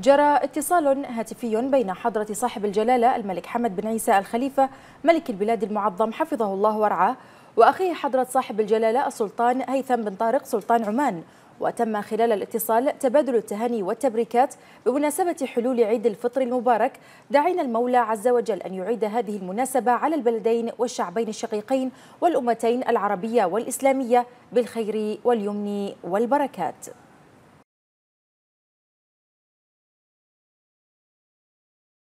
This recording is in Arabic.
جرى اتصال هاتفي بين حضرة صاحب الجلالة الملك حمد بن عيسى الخليفة ملك البلاد المعظم حفظه الله ورعاه وأخيه حضرة صاحب الجلالة السلطان هيثم بن طارق سلطان عمان وتم خلال الاتصال تبادل التهاني والتبريكات بمناسبة حلول عيد الفطر المبارك دعينا المولى عز وجل أن يعيد هذه المناسبة على البلدين والشعبين الشقيقين والأمتين العربية والإسلامية بالخير واليمن والبركات